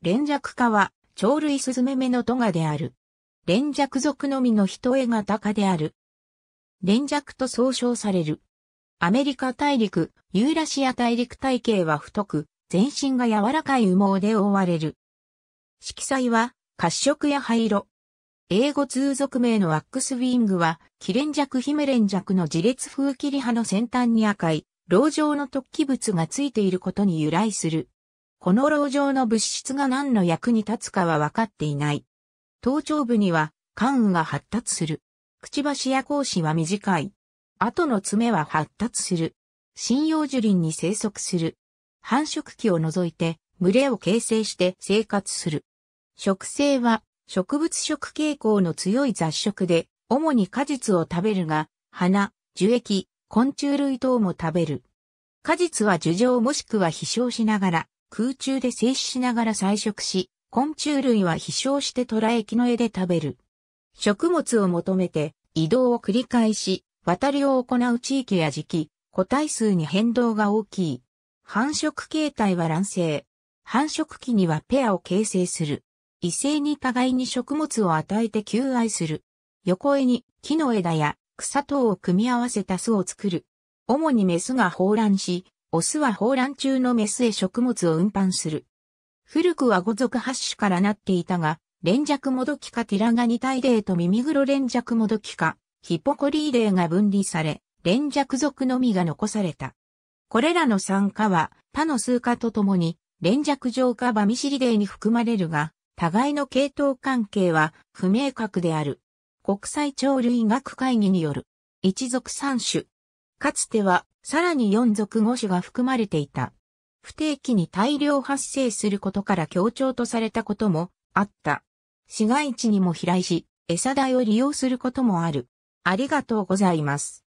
連尺化は、鳥類スズメメのトガである。連尺属のみの人絵型化である。連尺と総称される。アメリカ大陸、ユーラシア大陸体系は太く、全身が柔らかい羽毛で覆われる。色彩は、褐色や灰色。英語通俗名のワックスウィングは、キレンジャクヒメレンジャクの自列風切り派の先端に赤い、牢状の突起物がついていることに由来する。この牢状の物質が何の役に立つかは分かっていない。頭頂部には関羽が発達する。くちばしや甲子は短い。後の爪は発達する。針葉樹林に生息する。繁殖期を除いて群れを形成して生活する。食性は植物食傾向の強い雑食で、主に果実を食べるが、花、樹液、昆虫類等も食べる。果実は樹状もしくは飛翔しながら、空中で静止しながら採食し、昆虫類は飛翔して虎駅の絵で食べる。食物を求めて移動を繰り返し、渡りを行う地域や時期、個体数に変動が大きい。繁殖形態は卵生。繁殖期にはペアを形成する。異性に互いに食物を与えて求愛する。横絵に木の枝や草等を組み合わせた巣を作る。主にメスが放卵し、オスは放卵中のメスへ食物を運搬する。古くは五族八種からなっていたが、連弱もどきかティラガニタイデーとミミグロ連弱もどきか、ヒポコリーデーが分離され、連弱族のみが残された。これらの酸化は、他の数化とともに、連弱浄化バミシリデーに含まれるが、互いの系統関係は不明確である。国際鳥類学会議による、一族三種、かつては、さらに4属語種が含まれていた。不定期に大量発生することから強調とされたこともあった。市街地にも飛来し、餌代を利用することもある。ありがとうございます。